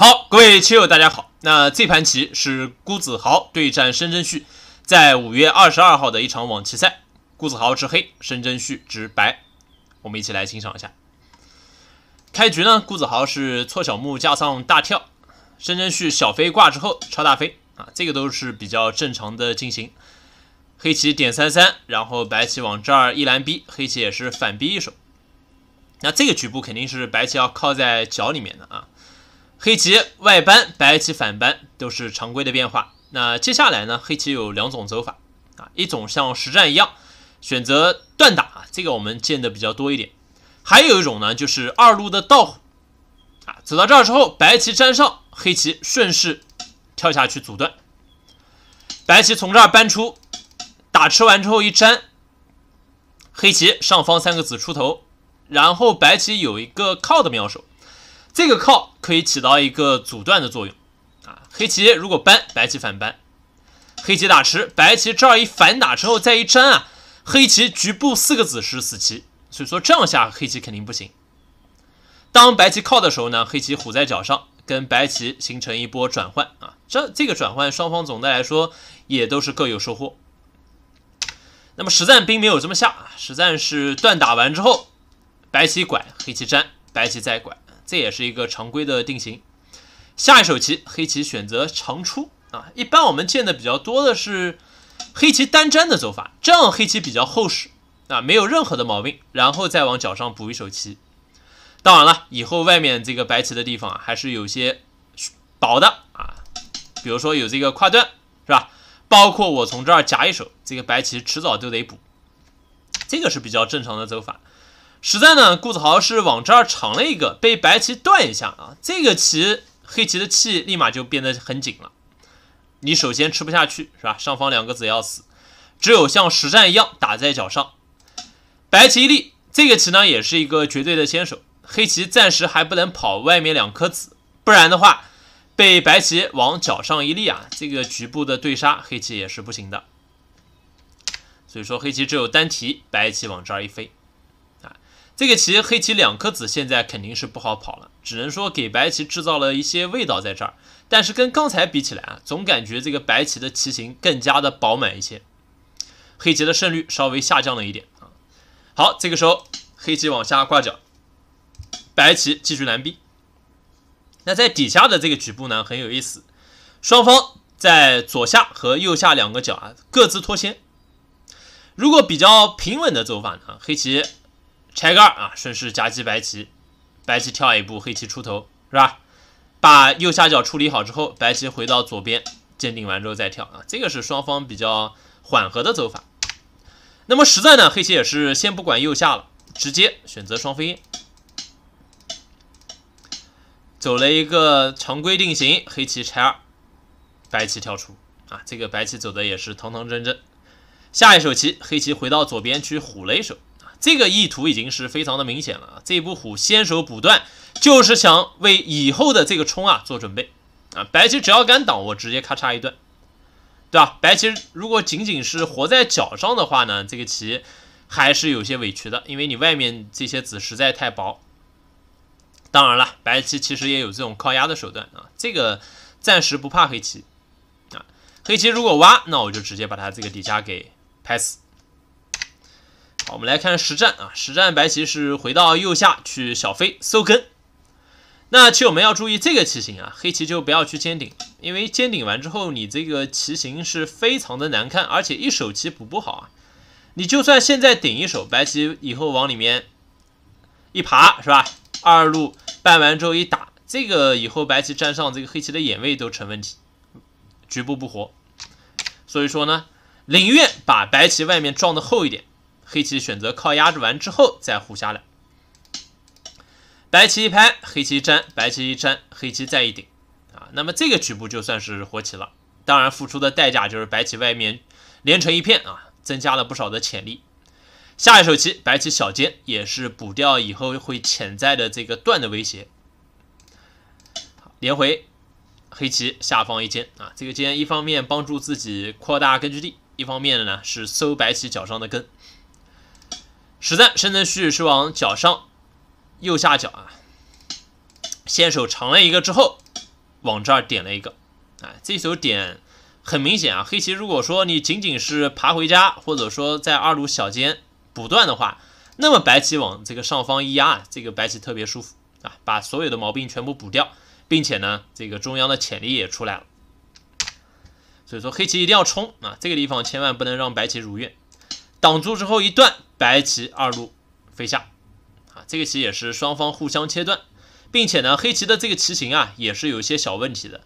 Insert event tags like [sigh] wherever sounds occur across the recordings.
好，各位棋友，大家好。那这盘棋是辜子豪对战申真旭，在五月二十二号的一场网棋赛。辜子豪执黑，申真旭执白。我们一起来欣赏一下。开局呢，辜子豪是错小目加上大跳，申真旭小飞挂之后超大飞啊，这个都是比较正常的进行。黑棋点三三，然后白棋往这儿一拦逼，黑棋也是反逼一手。那这个局部肯定是白棋要靠在角里面的啊。黑棋外搬，白棋反搬，都是常规的变化。那接下来呢？黑棋有两种走法啊，一种像实战一样选择断打啊，这个我们见的比较多一点。还有一种呢，就是二路的倒虎啊，走到这儿之后，白棋粘上，黑棋顺势跳下去阻断。白棋从这儿搬出，打吃完之后一粘，黑棋上方三个子出头，然后白棋有一个靠的妙手。这个靠可以起到一个阻断的作用啊！黑棋如果扳，白棋反扳，黑棋打吃，白棋这儿一反打之后再一粘啊，黑棋局部四个子是死棋，所以说这样下黑棋肯定不行。当白棋靠的时候呢，黑棋虎在角上，跟白棋形成一波转换啊！这这个转换双方总的来说也都是各有收获。那么实战并没有这么下啊，实战是断打完之后，白棋拐，黑棋粘，白棋再拐。这也是一个常规的定型。下一手棋，黑棋选择长出啊，一般我们见的比较多的是黑棋单粘的走法，这样黑棋比较厚实啊，没有任何的毛病。然后再往脚上补一手棋。当然了，以后外面这个白棋的地方啊，还是有些薄的啊，比如说有这个跨段是吧？包括我从这儿夹一手，这个白棋迟早都得补。这个是比较正常的走法。实在呢，顾子豪是往这儿长了一个，被白棋断一下啊，这个棋黑棋的气立马就变得很紧了。你首先吃不下去是吧？上方两个子要死，只有像实战一样打在脚上。白棋立这个棋呢，也是一个绝对的先手，黑棋暂时还不能跑外面两颗子，不然的话被白棋往脚上一立啊，这个局部的对杀黑棋也是不行的。所以说黑棋只有单提，白棋往这儿一飞。这个棋黑棋两颗子现在肯定是不好跑了，只能说给白棋制造了一些味道在这儿。但是跟刚才比起来啊，总感觉这个白棋的棋形更加的饱满一些，黑棋的胜率稍微下降了一点啊。好，这个时候黑棋往下挂角，白棋继续拦逼。那在底下的这个局部呢很有意思，双方在左下和右下两个角啊各自脱先。如果比较平稳的走法呢，黑棋。拆二啊，顺势夹击白棋，白棋跳一步，黑棋出头，是吧？把右下角处理好之后，白棋回到左边，鉴定完之后再跳啊，这个是双方比较缓和的走法。那么实在呢，黑棋也是先不管右下了，直接选择双飞，走了一个常规定型，黑棋拆二，白棋跳出啊，这个白棋走的也是堂堂正正。下一手棋，黑棋回到左边去虎了一手。这个意图已经是非常的明显了啊！这步虎先手补断，就是想为以后的这个冲啊做准备啊！白棋只要敢挡，我直接咔嚓一顿，对吧？白棋如果仅仅是活在角上的话呢，这个棋还是有些委屈的，因为你外面这些子实在太薄。当然了，白棋其实也有这种靠压的手段啊，这个暂时不怕黑棋啊。黑棋如果挖，那我就直接把它这个底下给拍死。我们来看实战啊，实战白棋是回到右下去小飞搜根。那棋友们要注意这个棋形啊，黑棋就不要去尖顶，因为尖顶完之后，你这个棋形是非常的难看，而且一手棋补不好啊。你就算现在顶一手白棋，以后往里面一爬，是吧？二路办完之后一打，这个以后白棋占上这个黑棋的眼位都成问题，局部不活。所以说呢，宁愿把白棋外面撞的厚一点。黑棋选择靠压制完之后再互下来。白棋一拍，黑棋一粘，白棋一粘，黑棋再一顶，啊，那么这个局部就算是活棋了。当然付出的代价就是白棋外面连成一片啊，增加了不少的潜力。下一手棋，白棋小尖也是补掉以后会潜在的这个断的威胁。连回，黑棋下方一尖啊，这个尖一方面帮助自己扩大根据地，一方面呢是收白棋脚上的根。实战申真谞是往角上右下角啊，先手长了一个之后，往这儿点了一个，哎，这手点很明显啊。黑棋如果说你仅仅是爬回家，或者说在二路小尖补断的话，那么白棋往这个上方一压这个白棋特别舒服啊，把所有的毛病全部补掉，并且呢，这个中央的潜力也出来了。所以说黑棋一定要冲啊，这个地方千万不能让白棋如愿。挡住之后一断，白棋二路飞下，啊，这个棋也是双方互相切断，并且呢，黑棋的这个棋形啊，也是有些小问题的，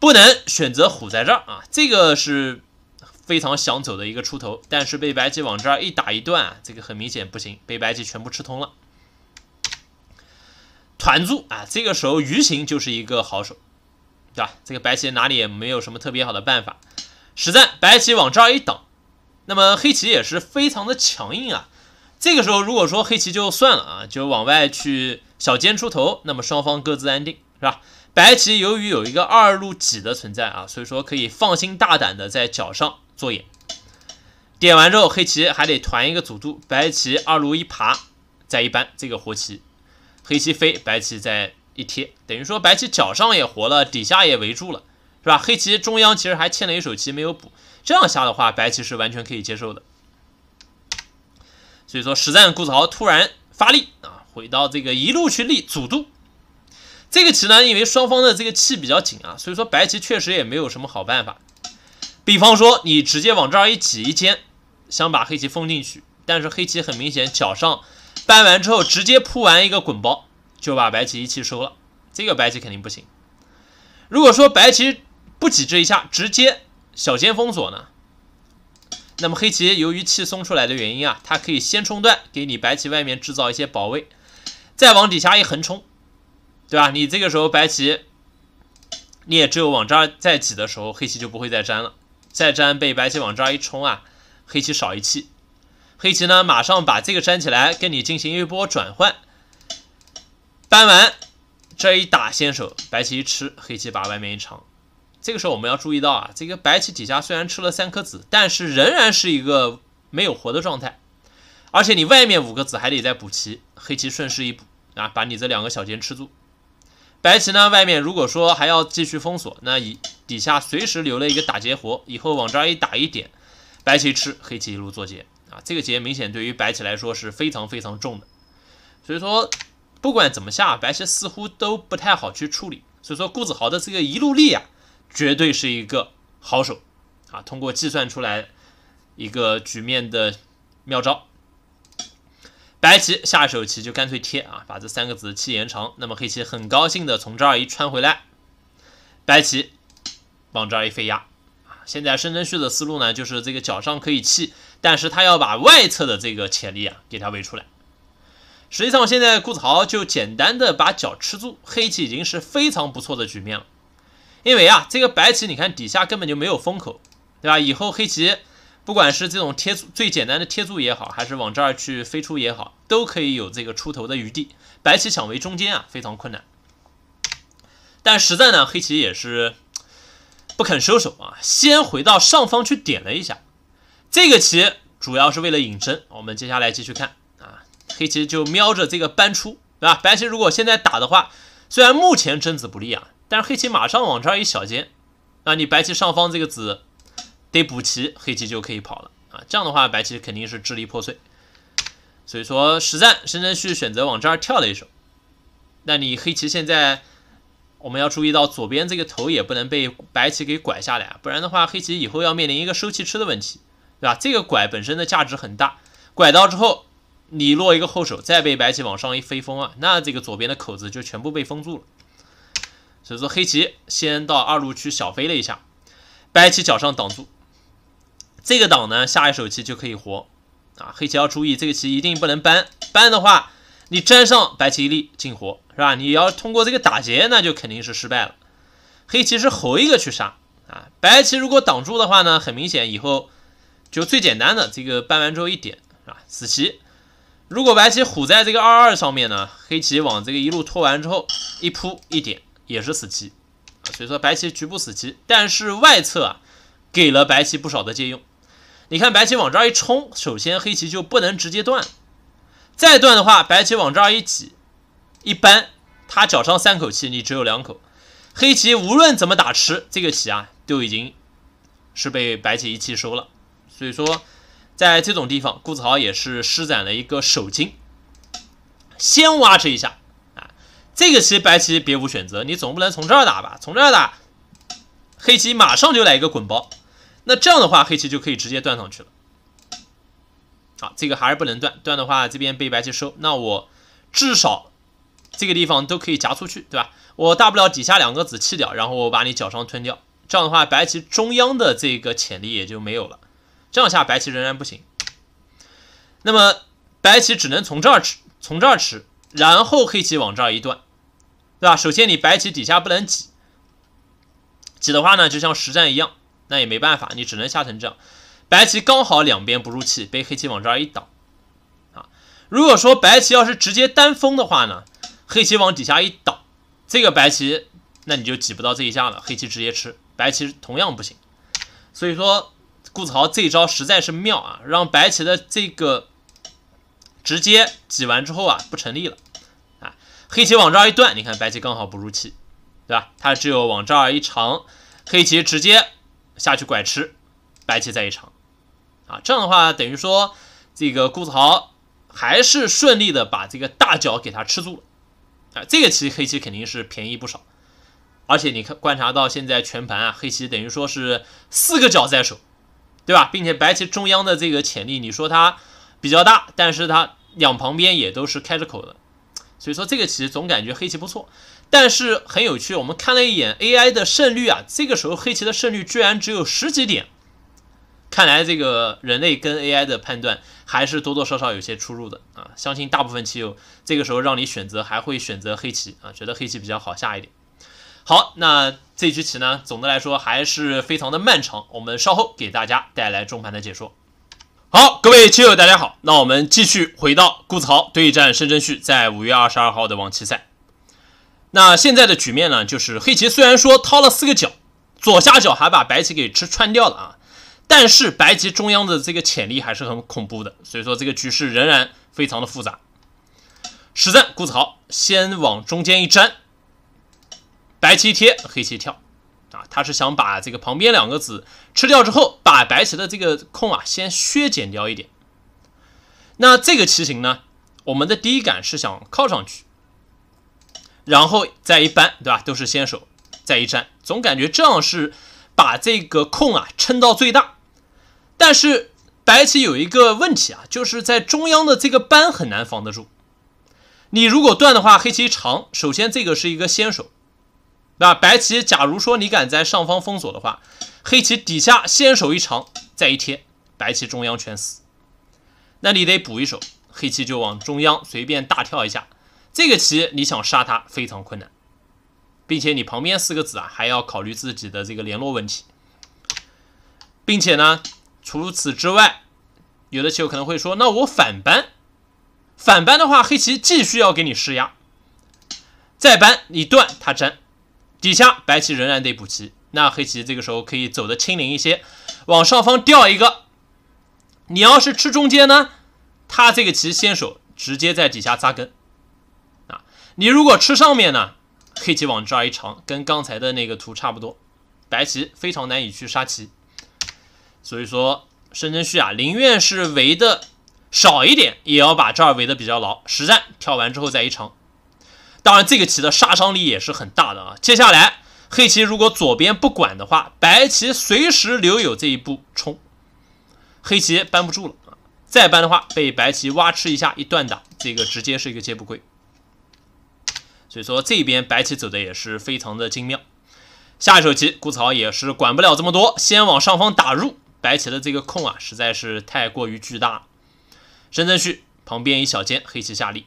不能选择虎在这儿啊，这个是非常想走的一个出头，但是被白棋往这儿一打一断，这个很明显不行，被白棋全部吃通了，团住啊，这个时候鱼形就是一个好手，对吧？这个白棋哪里也没有什么特别好的办法，实战白棋往这儿一挡。那么黑棋也是非常的强硬啊，这个时候如果说黑棋就算了啊，就往外去小尖出头，那么双方各自安定，是吧？白棋由于有一个二路挤的存在啊，所以说可以放心大胆的在角上做眼，点完之后黑棋还得团一个组住，白棋二路一爬再一扳这个活棋，黑棋飞，白棋再一贴，等于说白棋角上也活了，底下也围住了，是吧？黑棋中央其实还欠了一手棋没有补。这样下的话，白棋是完全可以接受的。所以说，实战顾子豪突然发力啊，回到这个一路去立阻度。这个棋呢，因为双方的这个气比较紧啊，所以说白棋确实也没有什么好办法。比方说，你直接往这儿一挤一尖，想把黑棋封进去，但是黑棋很明显脚上搬完之后，直接铺完一个滚包，就把白棋一气收了。这个白棋肯定不行。如果说白棋不挤这一下，直接。小尖封锁呢？那么黑棋由于气松出来的原因啊，它可以先冲断，给你白棋外面制造一些保卫，再往底下一横冲，对吧？你这个时候白棋，你也只有往这儿再挤的时候，黑棋就不会再粘了。再粘被白棋往这儿一冲啊，黑棋少一气。黑棋呢，马上把这个粘起来，跟你进行一波转换。搬完这一打先手，白棋一吃，黑棋把外面一长。这个时候我们要注意到啊，这个白棋底下虽然吃了三颗子，但是仍然是一个没有活的状态，而且你外面五个子还得再补齐。黑棋顺势一补啊，把你这两个小尖吃住。白棋呢，外面如果说还要继续封锁，那以底下随时留了一个打劫活，以后往这儿一打一点，白棋吃黑棋一路做劫啊，这个劫明显对于白棋来说是非常非常重的。所以说不管怎么下，白棋似乎都不太好去处理。所以说顾子豪的这个一路力啊。绝对是一个好手，啊，通过计算出来一个局面的妙招。白棋下手棋就干脆贴啊，把这三个子气延长。那么黑棋很高兴的从这儿一穿回来，白棋往这儿一飞压啊。现在申真旭的思路呢，就是这个脚上可以气，但是他要把外侧的这个潜力啊给他围出来。实际上现在顾子豪就简单的把脚吃住，黑棋已经是非常不错的局面了。因为啊，这个白棋你看底下根本就没有封口，对吧？以后黑棋不管是这种贴最简单的贴住也好，还是往这儿去飞出也好，都可以有这个出头的余地。白棋想围中间啊，非常困难。但实在呢，黑棋也是不肯收手啊，先回到上方去点了一下。这个棋主要是为了引针。我们接下来继续看啊，黑棋就瞄着这个搬出，对吧？白棋如果现在打的话，虽然目前贞子不利啊。但是黑棋马上往这儿一小间，那你白棋上方这个子得补齐，黑棋就可以跑了啊。这样的话，白棋肯定是支离破碎。所以说，实战深圳旭选择往这儿跳了一手。那你黑棋现在，我们要注意到左边这个头也不能被白棋给拐下来，不然的话，黑棋以后要面临一个收气吃的问题，对吧？这个拐本身的价值很大，拐到之后，你落一个后手，再被白棋往上一飞封啊，那这个左边的口子就全部被封住了。所以说黑棋先到二路去小飞了一下，白棋角上挡住，这个挡呢，下一手棋就可以活啊。黑棋要注意，这个棋一定不能搬，搬的话你粘上白棋一粒进活是吧？你要通过这个打劫，那就肯定是失败了。黑棋是猴一个去杀啊，白棋如果挡住的话呢，很明显以后就最简单的这个搬完之后一点啊，死棋。如果白棋虎在这个二二上面呢，黑棋往这个一路拖完之后一扑一点。也是死棋，所以说白棋局部死棋，但是外侧啊给了白棋不少的借用。你看白棋往这儿一冲，首先黑棋就不能直接断，再断的话，白棋往这儿一挤一扳，他脚上三口气，你只有两口。黑棋无论怎么打吃，这个棋啊就已经是被白棋一气收了。所以说，在这种地方，顾子豪也是施展了一个手筋，先挖这一下。这个棋白棋别无选择，你总不能从这儿打吧？从这儿打，黑棋马上就来一个滚包，那这样的话黑棋就可以直接断上去了。好，这个还是不能断，断的话这边被白棋收。那我至少这个地方都可以夹出去，对吧？我大不了底下两个子弃掉，然后我把你脚上吞掉。这样的话，白棋中央的这个潜力也就没有了。这样下白棋仍然不行，那么白棋只能从这儿吃，从这儿吃，然后黑棋往这儿一断。对吧？首先你白棋底下不能挤，挤的话呢，就像实战一样，那也没办法，你只能下成这样。白棋刚好两边不入气，被黑棋往这儿一挡。啊，如果说白棋要是直接单封的话呢，黑棋往底下一挡，这个白棋那你就挤不到这一下了。黑棋直接吃，白棋同样不行。所以说，顾子豪这招实在是妙啊，让白棋的这个直接挤完之后啊，不成立了。黑棋往这儿一断，你看白棋刚好不入气，对吧？它只有往这儿一长，黑棋直接下去拐吃，白棋再一长，啊，这样的话等于说这个顾子豪还是顺利的把这个大角给他吃住了，啊，这个棋黑棋肯定是便宜不少。而且你看观察到现在全盘啊，黑棋等于说是四个角在手，对吧？并且白棋中央的这个潜力，你说它比较大，但是它两旁边也都是开着口的。所以说这个棋总感觉黑棋不错，但是很有趣。我们看了一眼 AI 的胜率啊，这个时候黑棋的胜率居然只有十几点，看来这个人类跟 AI 的判断还是多多少少有些出入的啊。相信大部分棋友这个时候让你选择，还会选择黑棋啊，觉得黑棋比较好下一点。好，那这局棋呢，总的来说还是非常的漫长。我们稍后给大家带来中盘的解说。好，各位棋友，大家好。那我们继续回到顾子豪对战申真旭在五月二十二号的王棋赛。那现在的局面呢，就是黑棋虽然说掏了四个角，左下角还把白棋给吃穿掉了啊，但是白棋中央的这个潜力还是很恐怖的，所以说这个局势仍然非常的复杂。实战，顾子豪先往中间一粘，白棋贴，黑棋跳。啊，他是想把这个旁边两个子吃掉之后，把白棋的这个空啊先削减掉一点。那这个棋形呢，我们的第一感是想靠上去，然后再一扳，对吧？都是先手再一粘，总感觉这样是把这个空啊撑到最大。但是白棋有一个问题啊，就是在中央的这个扳很难防得住。你如果断的话，黑棋长，首先这个是一个先手。那白棋，假如说你敢在上方封锁的话，黑棋底下先手一长再一贴，白棋中央全死。那你得补一手，黑棋就往中央随便大跳一下，这个棋你想杀它非常困难，并且你旁边四个子啊还要考虑自己的这个联络问题，并且呢，除此之外，有的棋友可能会说，那我反扳，反扳的话，黑棋继续要给你施压，再搬你断他粘。底下白棋仍然得补齐，那黑棋这个时候可以走的轻灵一些，往上方掉一个。你要是吃中间呢，他这个棋先手直接在底下扎根啊。你如果吃上面呢，黑棋往这儿一长，跟刚才的那个图差不多，白棋非常难以去杀棋。所以说申真旭啊，宁愿是围的少一点，也要把这儿围的比较牢。实战跳完之后再一长。当然，这个棋的杀伤力也是很大的啊！接下来黑棋如果左边不管的话，白棋随时留有这一步冲，黑棋搬不住了啊！再搬的话，被白棋挖吃一下一断档，这个直接是一个接不归。所以说这边白棋走的也是非常的精妙。下一手棋，顾草也是管不了这么多，先往上方打入。白棋的这个空啊，实在是太过于巨大了。深圳旭旁边一小间黑棋下力。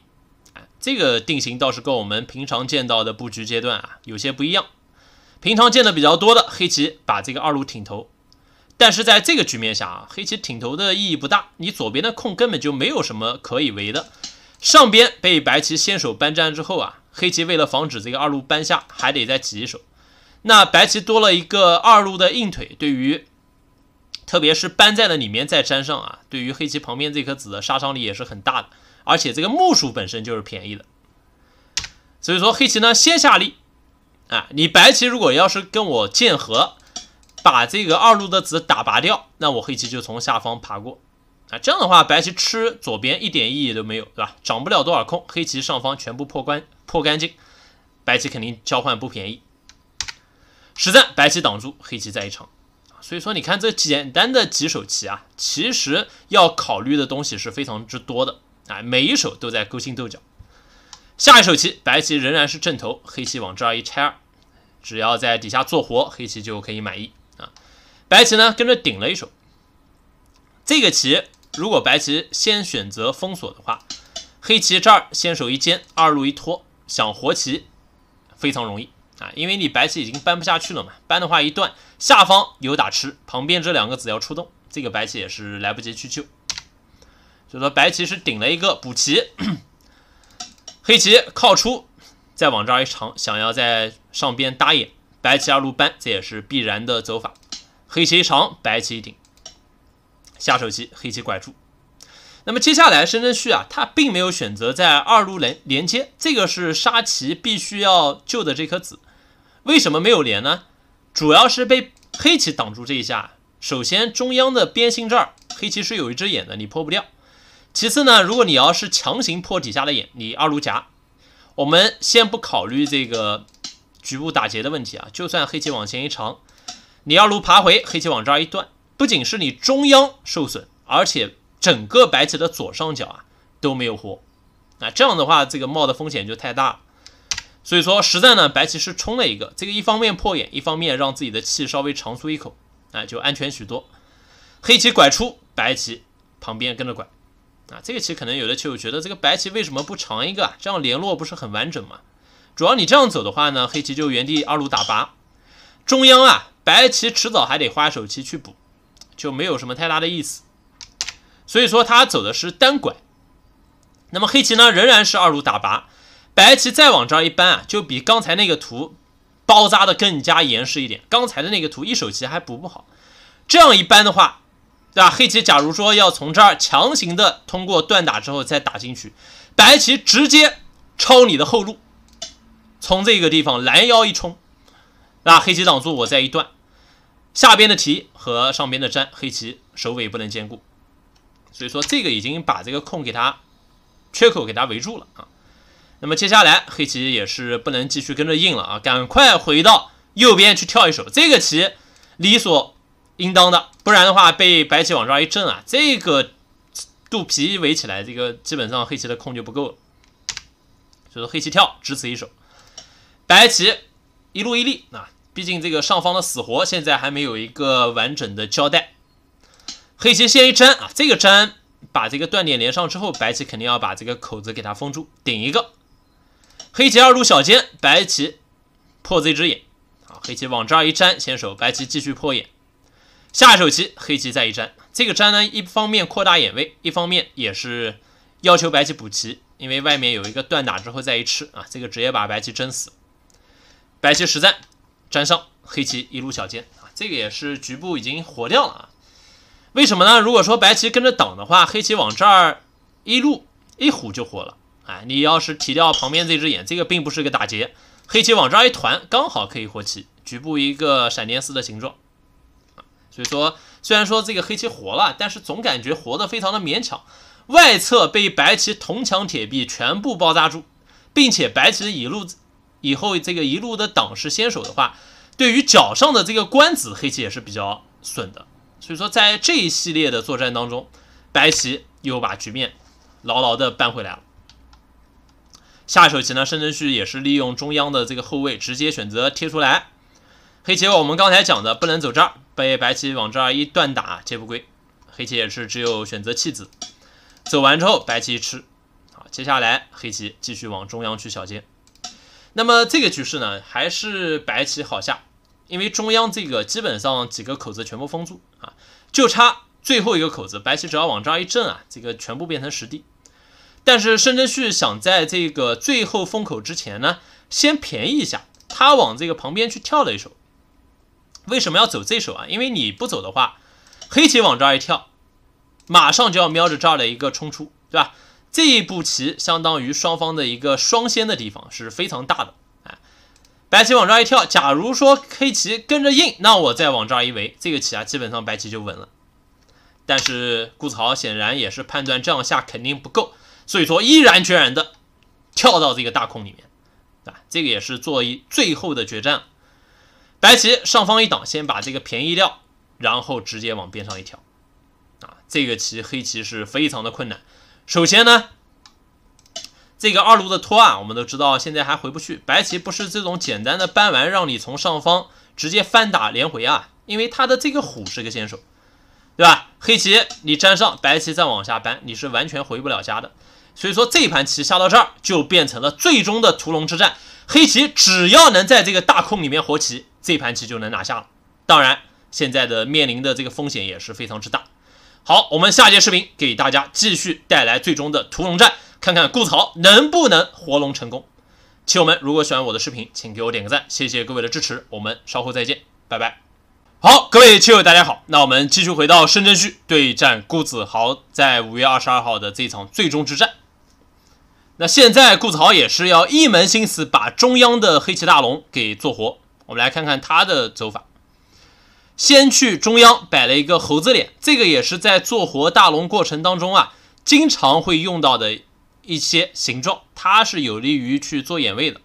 这个定型倒是跟我们平常见到的布局阶段啊有些不一样。平常见的比较多的黑棋把这个二路挺头，但是在这个局面下啊，黑棋挺头的意义不大。你左边的空根本就没有什么可以围的，上边被白棋先手搬占之后啊，黑棋为了防止这个二路搬下，还得再挤一手。那白棋多了一个二路的硬腿，对于特别是搬在了里面再粘上啊，对于黑棋旁边这颗子的杀伤力也是很大的。而且这个木薯本身就是便宜的，所以说黑棋呢先下力，啊，你白棋如果要是跟我见合，把这个二路的子打拔掉，那我黑棋就从下方爬过，啊，这样的话白棋吃左边一点意义都没有，对吧？长不了多少空，黑棋上方全部破关破干净，白棋肯定交换不便宜。实战白棋挡住黑棋在一场，所以说你看这简单的几手棋啊，其实要考虑的东西是非常之多的。啊，每一手都在勾心斗角，下一手棋，白棋仍然是正头，黑棋往这儿一拆二，只要在底下做活，黑棋就可以满意啊。白棋呢跟着顶了一手，这个棋如果白棋先选择封锁的话，黑棋这儿先手一尖，二路一拖，想活棋非常容易啊，因为你白棋已经搬不下去了嘛，搬的话一断，下方有打吃，旁边这两个子要出动，这个白棋也是来不及去救。就说白棋是顶了一个补棋，黑棋靠出，再往这儿一长，想要在上边搭眼，白棋二路扳，这也是必然的走法。黑棋一长，白棋一顶，下手棋，黑棋拐住。那么接下来申圳旭啊，他并没有选择在二路连连接，这个是杀棋必须要救的这颗子，为什么没有连呢？主要是被黑棋挡住这一下。首先中央的边心这儿，黑棋是有一只眼的，你破不掉。其次呢，如果你要是强行破底下的眼，你二路夹，我们先不考虑这个局部打劫的问题啊。就算黑棋往前一长，你二路爬回，黑棋往这儿一断，不仅是你中央受损，而且整个白棋的左上角啊都没有活，啊这样的话，这个冒的风险就太大了。所以说实战呢，白棋是冲了一个，这个一方面破眼，一方面让自己的气稍微长舒一口，啊就安全许多。黑棋拐出，白棋旁边跟着拐。啊，这个棋可能有的棋，友觉得这个白棋为什么不长一个？这样联络不是很完整吗？主要你这样走的话呢，黑棋就原地二路打八，中央啊，白棋迟早还得花手棋去补，就没有什么太大的意思。所以说他走的是单拐，那么黑棋呢仍然是二路打八，白棋再往这儿一搬啊，就比刚才那个图包扎的更加严实一点。刚才的那个图一手棋还补不好，这样一搬的话。对吧？黑棋假如说要从这儿强行的通过断打之后再打进去，白棋直接抄你的后路，从这个地方拦腰一冲，那黑棋挡住，我再一断，下边的提和上边的粘，黑棋首尾不能兼顾，所以说这个已经把这个空给它缺口给它围住了啊。那么接下来黑棋也是不能继续跟着硬了啊，赶快回到右边去跳一手，这个棋理所。应当的，不然的话被白棋往这儿一震啊，这个肚皮围起来，这个基本上黑棋的空就不够了。就是黑棋跳，只此一手。白棋一路一立啊，毕竟这个上方的死活现在还没有一个完整的交代。黑棋先一粘啊，这个粘把这个断点连上之后，白棋肯定要把这个口子给它封住，顶一个。黑棋二路小尖，白棋破这只眼。啊，黑棋往这儿一粘，先手，白棋继续破眼。下一手棋，黑棋再一粘，这个粘呢，一方面扩大眼位，一方面也是要求白棋补棋，因为外面有一个断打之后再一吃啊，这个直接把白棋粘死。白棋实战粘上，黑棋一路小尖啊，这个也是局部已经活掉了啊。为什么呢？如果说白棋跟着挡的话，黑棋往这儿一路一虎就活了啊。你要是提掉旁边这只眼，这个并不是个打劫，黑棋往这儿一团，刚好可以活棋，局部一个闪电丝的形状。所以说，虽然说这个黑棋活了，但是总感觉活的非常的勉强，外侧被白棋铜墙铁壁全部包扎住，并且白棋一路以后这个一路的挡是先手的话，对于角上的这个官子黑棋也是比较损的。所以说，在这一系列的作战当中，白棋又把局面牢牢的扳回来了。下手棋呢，申真旭也是利用中央的这个后卫直接选择贴出来。黑棋我们刚才讲的不能走这儿。被白棋往这儿一断打，接不归。黑棋也是只有选择弃子。走完之后，白棋吃。好，接下来黑棋继续往中央去小尖。那么这个局势呢，还是白棋好下，因为中央这个基本上几个口子全部封住啊，就差最后一个口子。白棋只要往这儿一震啊，这个全部变成实地。但是申真谞想在这个最后封口之前呢，先便宜一下，他往这个旁边去跳了一手。为什么要走这手啊？因为你不走的话，黑棋往这儿一跳，马上就要瞄着这儿的一个冲出，对吧？这一步棋相当于双方的一个双先的地方是非常大的。哎，白棋往这儿一跳，假如说黑棋跟着应，那我再往这儿一围，这个棋啊，基本上白棋就稳了。但是顾子豪显然也是判断这样下肯定不够，所以说毅然决然的跳到这个大空里面，啊，这个也是做一最后的决战。白棋上方一挡，先把这个便宜掉，然后直接往边上一挑，啊，这个棋黑棋是非常的困难。首先呢，这个二路的拖啊，我们都知道现在还回不去。白棋不是这种简单的搬完让你从上方直接翻打连回啊，因为他的这个虎是个先手，对吧？黑棋你粘上，白棋再往下搬，你是完全回不了家的。所以说这盘棋下到这儿就变成了最终的屠龙之战。黑棋只要能在这个大空里面活棋。这盘棋就能拿下了。当然，现在的面临的这个风险也是非常之大。好，我们下节视频给大家继续带来最终的屠龙战，看看顾子豪能不能活龙成功。亲友们，如果喜欢我的视频，请给我点个赞，谢谢各位的支持。我们稍后再见，拜拜。好，各位亲友大家好，那我们继续回到深圳区对战顾子豪，在五月二十二号的这一场最终之战。那现在顾子豪也是要一门心思把中央的黑棋大龙给做活。我们来看看它的走法。先去中央摆了一个猴子脸，这个也是在做活大龙过程当中啊，经常会用到的一些形状，它是有利于去做眼位的。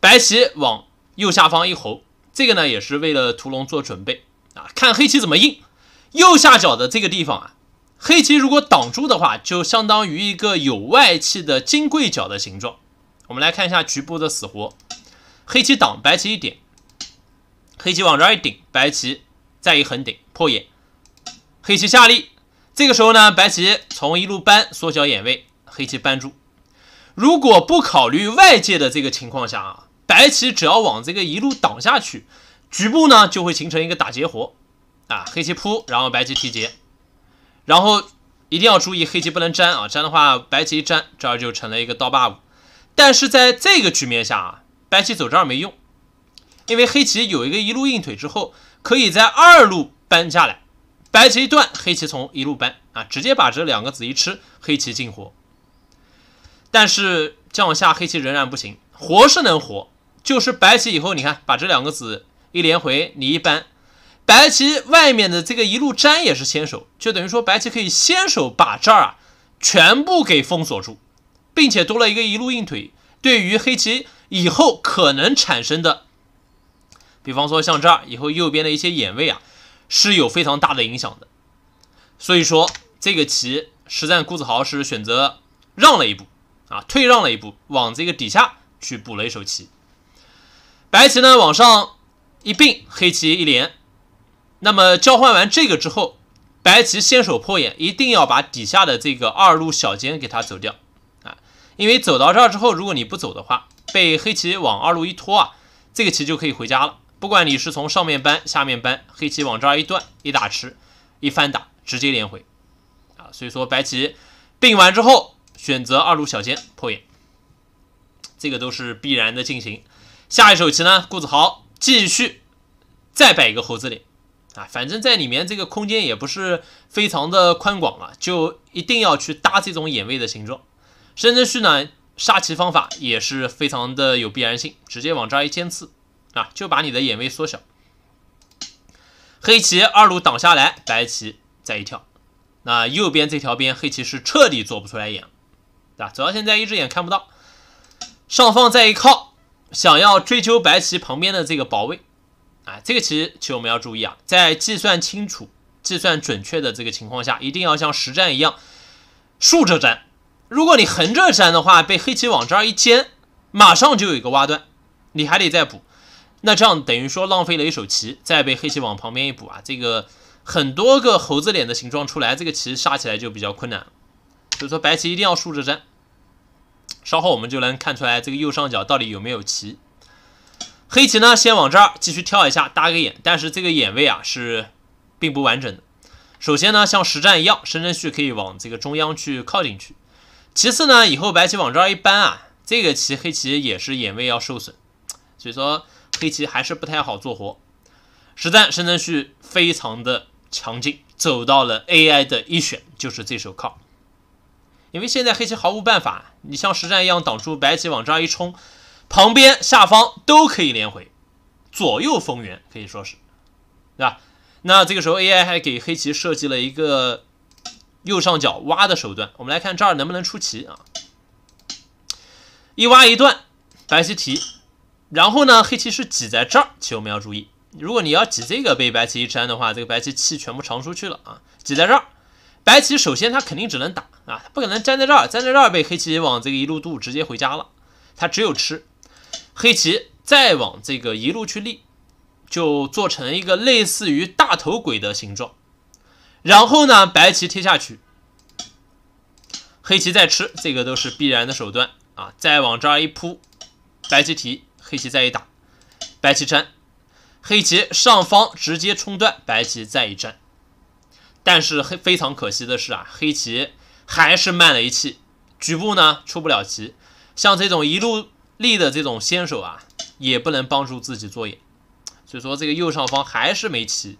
白棋往右下方一猴，这个呢也是为了屠龙做准备啊。看黑棋怎么应。右下角的这个地方啊，黑棋如果挡住的话，就相当于一个有外气的金贵角的形状。我们来看一下局部的死活。黑棋挡，白棋一点，黑棋往这儿一顶，白棋再一横顶破眼，黑棋下力。这个时候呢，白棋从一路扳，缩小眼位，黑棋扳住。如果不考虑外界的这个情况下啊，白棋只要往这个一路挡下去，局部呢就会形成一个打劫活啊。黑棋扑，然后白棋提劫，然后一定要注意黑棋不能粘啊，粘的话白棋一粘，这儿就成了一个刀把五。但是在这个局面下啊。白棋走这儿没用，因为黑棋有一个一路硬腿之后，可以在二路搬下来。白棋一断，黑棋从一路搬啊，直接把这两个子一吃，黑棋进活。但是再往下，黑棋仍然不行，活是能活，就是白棋以后你看，把这两个子一连回，你一搬，白棋外面的这个一路粘也是先手，就等于说白棋可以先手把这儿啊全部给封锁住，并且多了一个一路硬腿，对于黑棋。以后可能产生的，比方说像这儿以后右边的一些眼位啊，是有非常大的影响的。所以说这个棋实战顾子豪是选择让了一步啊，退让了一步，往这个底下去补了一手棋。白棋呢往上一并，黑棋一连，那么交换完这个之后，白棋先手破眼，一定要把底下的这个二路小尖给它走掉啊，因为走到这儿之后，如果你不走的话，被黑棋往二路一拖啊，这个棋就可以回家了。不管你是从上面搬、下面搬，黑棋往这儿一断、一打吃、一翻打，直接连回啊。所以说白棋并完之后，选择二路小尖破眼，这个都是必然的进行。下一手棋呢，顾子豪继续再摆一个猴子脸啊，反正在里面这个空间也不是非常的宽广啊，就一定要去搭这种眼位的形状。申真谞呢？杀棋方法也是非常的有必然性，直接往这儿一尖刺啊，就把你的眼位缩小。黑棋二路挡下来，白棋再一跳，那右边这条边黑棋是彻底做不出来眼，对吧？走到现在一只眼看不到，上方再一靠，想要追究白棋旁边的这个保卫，啊，这个棋棋我们要注意啊，在计算清楚、计算准确的这个情况下，一定要像实战一样竖着粘。如果你横着粘的话，被黑棋往这儿一尖，马上就有一个挖断，你还得再补，那这样等于说浪费了一手棋，再被黑棋往旁边一补啊，这个很多个猴子脸的形状出来，这个棋杀起来就比较困难，所以说白棋一定要竖着粘。稍后我们就能看出来这个右上角到底有没有棋。黑棋呢，先往这儿继续跳一下，搭个眼，但是这个眼位啊是并不完整的。首先呢，像实战一样，伸征旭可以往这个中央去靠进去。其次呢，以后白棋往这儿一搬啊，这个棋黑棋也是眼位要受损，所以说黑棋还是不太好做活。实战申真序非常的强劲，走到了 AI 的一选就是这手靠。因为现在黑棋毫无办法，你像实战一样挡住白棋往这儿一冲，旁边下方都可以连回，左右逢源可以说是，对吧？那这个时候 AI 还给黑棋设计了一个。右上角挖的手段，我们来看这儿能不能出棋啊？一挖一段白棋提，然后呢，黑棋是挤在这儿，棋我们要注意，如果你要挤这个被白棋一粘的话，这个白棋气全部长出去了啊。挤在这儿，白棋首先它肯定只能打啊，它不可能粘在这儿，粘在这儿被黑棋往这个一路渡直接回家了，它只有吃。黑棋再往这个一路去立，就做成一个类似于大头鬼的形状。然后呢，白棋贴下去，黑棋再吃，这个都是必然的手段啊。再往这儿一扑，白棋提，黑棋再一打，白棋粘，黑棋上方直接冲断，白棋再一粘。但是黑非常可惜的是啊，黑棋还是慢了一气，局部呢出不了棋。像这种一路立的这种先手啊，也不能帮助自己做眼，所以说这个右上方还是没棋。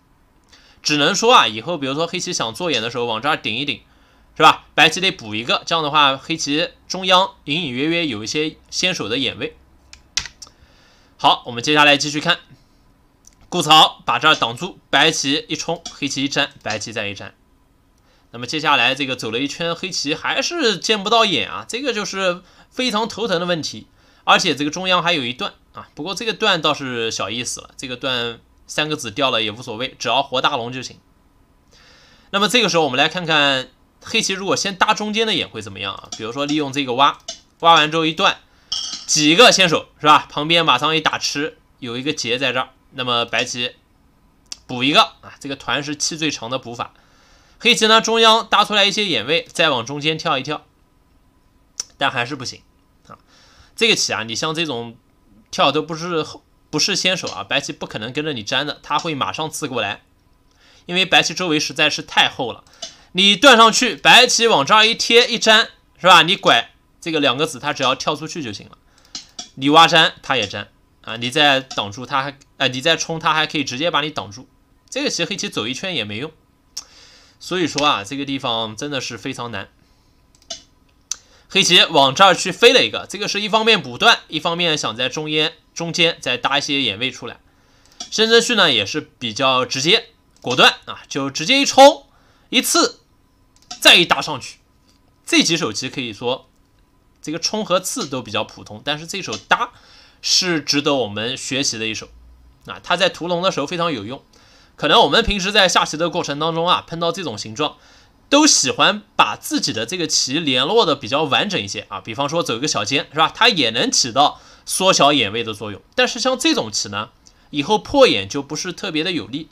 只能说啊，以后比如说黑棋想做眼的时候，往这儿顶一顶，是吧？白棋得补一个，这样的话黑棋中央隐隐约约有一些先手的眼位。好，我们接下来继续看，顾草把这儿挡住，白棋一冲，黑棋一粘，白棋再一粘。那么接下来这个走了一圈，黑棋还是见不到眼啊，这个就是非常头疼的问题。而且这个中央还有一段啊，不过这个段倒是小意思了，这个段。三个子掉了也无所谓，只要活大龙就行。那么这个时候，我们来看看黑棋如果先搭中间的眼会怎么样啊？比如说利用这个挖，挖完之后一断，几个先手是吧？旁边马上一打吃，有一个劫在这儿。那么白棋补一个啊，这个团是气最长的补法。黑棋呢，中央搭出来一些眼位，再往中间跳一跳，但还是不行啊。这个棋啊，你像这种跳都不是后。不是先手啊，白棋不可能跟着你粘的，他会马上刺过来，因为白棋周围实在是太厚了。你断上去，白棋往这儿一贴一粘，是吧？你拐这个两个子，他只要跳出去就行了。你挖粘，他也粘啊，你再挡住他，还啊，你再冲他还可以直接把你挡住。这个棋黑棋走一圈也没用，所以说啊，这个地方真的是非常难。黑棋往这儿去飞了一个，这个是一方面补断，一方面想在中间。中间再搭一些眼位出来，申真谞呢也是比较直接果断啊，就直接一冲一刺，再一搭上去。这几手棋可以说这个冲和刺都比较普通，但是这手搭是值得我们学习的一手。啊，他在屠龙的时候非常有用。可能我们平时在下棋的过程当中啊，碰到这种形状，都喜欢把自己的这个棋联络的比较完整一些啊。比方说走一个小尖是吧，它也能起到。缩小眼位的作用，但是像这种棋呢，以后破眼就不是特别的有利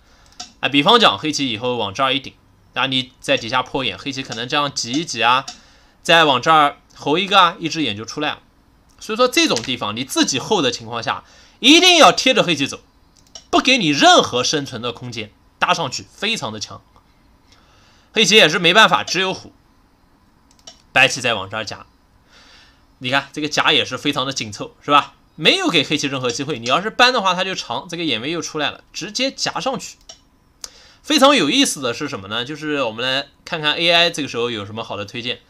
啊。比方讲黑棋以后往这儿一顶啊，你在底下破眼，黑棋可能这样挤一挤啊，再往这儿侯一个啊，一只眼就出来了。所以说这种地方你自己厚的情况下，一定要贴着黑棋走，不给你任何生存的空间，搭上去非常的强。黑棋也是没办法，只有虎。白棋再往这儿夹。你看这个夹也是非常的紧凑，是吧？没有给黑棋任何机会。你要是搬的话，它就长，这个眼位又出来了，直接夹上去。非常有意思的是什么呢？就是我们来看看 AI [laughs] 这个时候有什么好的推荐。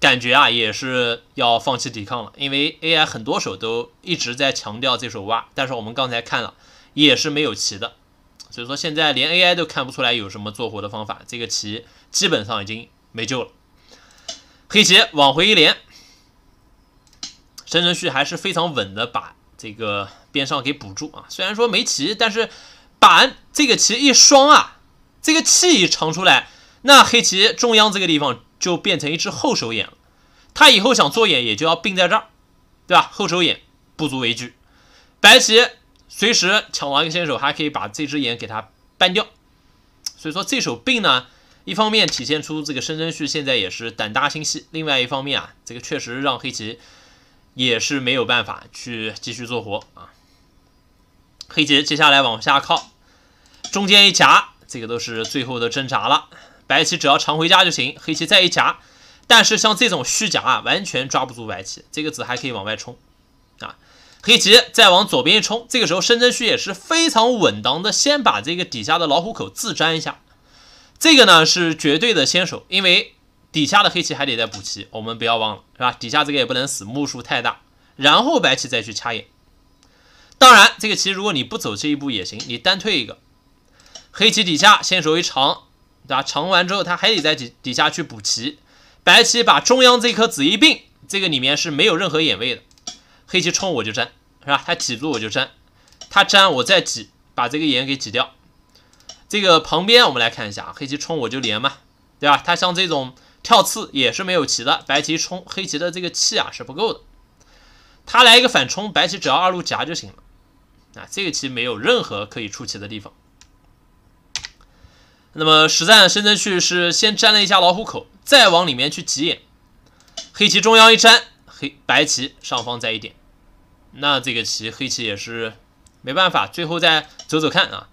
感觉啊，也是要放弃抵抗了，因为 AI 很多手都一直在强调这手挖，但是我们刚才看了也是没有棋的。所以说现在连 AI 都看不出来有什么做活的方法，这个棋基本上已经没救了。黑棋往回一连。申真旭还是非常稳的，把这个边上给补住啊。虽然说没棋，但是板这个棋一双啊，这个气一长出来，那黑棋中央这个地方就变成一只后手眼了。他以后想做眼也就要并在这儿，对吧？后手眼不足为惧，白棋随时抢完一个先手，还可以把这只眼给他扳掉。所以说这手并呢，一方面体现出这个申真旭现在也是胆大心细，另外一方面啊，这个确实让黑棋。也是没有办法去继续做活啊。黑棋接下来往下靠，中间一夹，这个都是最后的挣扎了。白棋只要长回家就行。黑棋再一夹，但是像这种虚夹啊，完全抓不住白棋，这个子还可以往外冲啊。黑棋再往左边一冲，这个时候深圳虚也是非常稳当的，先把这个底下的老虎口自粘一下。这个呢是绝对的先手，因为。底下的黑棋还得再补棋，我们不要忘了，是吧？底下这个也不能死，目数太大。然后白棋再去掐眼。当然，这个棋如果你不走这一步也行，你单退一个黑棋，底下先手一长，对吧？长完之后他还得在底底下去补棋。白棋把中央这颗子一并，这个里面是没有任何眼位的。黑棋冲我就粘，是吧？他挤住我就粘，他粘我再挤，把这个眼给挤掉。这个旁边我们来看一下，黑棋冲我就连嘛，对吧？他像这种。跳刺也是没有棋的，白棋冲黑棋的这个气啊是不够的，他来一个反冲，白棋只要二路夹就行了，啊，这个棋没有任何可以出棋的地方。那么实战深圳去是先粘了一下老虎口，再往里面去挤眼，黑棋中央一粘，黑白棋上方再一点，那这个棋黑棋也是没办法，最后再走走看啊，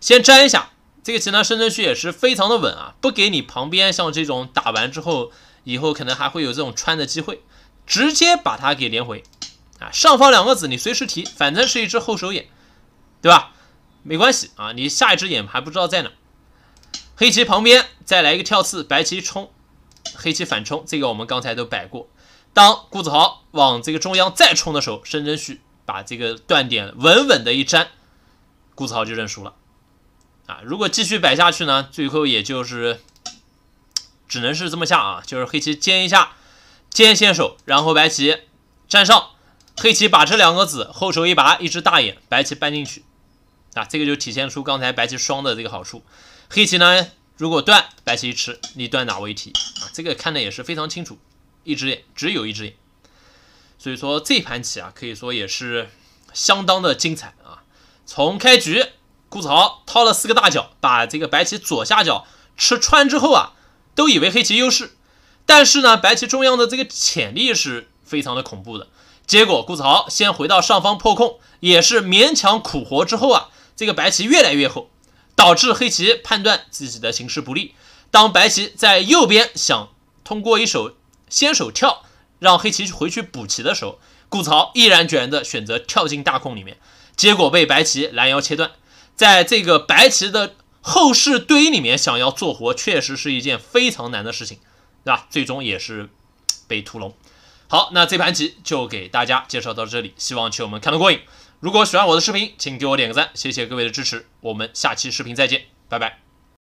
先粘一下。这个棋呢，申真谞也是非常的稳啊，不给你旁边像这种打完之后，以后可能还会有这种穿的机会，直接把它给连回啊。上方两个子你随时提，反正是一只后手眼，对吧？没关系啊，你下一只眼还不知道在哪。黑棋旁边再来一个跳刺，白棋冲，黑棋反冲，这个我们刚才都摆过。当顾子豪往这个中央再冲的时候，申真谞把这个断点稳稳的一粘，顾子豪就认输了。啊，如果继续摆下去呢，最后也就是只能是这么下啊，就是黑棋尖一下，尖先手，然后白棋站上，黑棋把这两个子后手一拔，一只大眼，白棋搬进去，啊，这个就体现出刚才白棋双的这个好处。黑棋呢，如果断，白棋吃，你断哪为体啊？这个看的也是非常清楚，一只眼，只有一只眼。所以说这盘棋啊，可以说也是相当的精彩啊，从开局。顾子豪掏了四个大角，把这个白棋左下角吃穿之后啊，都以为黑棋优势。但是呢，白棋中央的这个潜力是非常的恐怖的。结果顾子豪先回到上方破空，也是勉强苦活之后啊，这个白棋越来越厚，导致黑棋判断自己的形势不利。当白棋在右边想通过一手先手跳，让黑棋回去补棋的时候，顾子豪毅然决然的选择跳进大空里面，结果被白棋拦腰切断。在这个白棋的后势堆里面，想要做活，确实是一件非常难的事情，对吧？最终也是被屠龙。好，那这盘棋就给大家介绍到这里，希望棋友们看得过瘾。如果喜欢我的视频，请给我点个赞，谢谢各位的支持。我们下期视频再见，拜拜。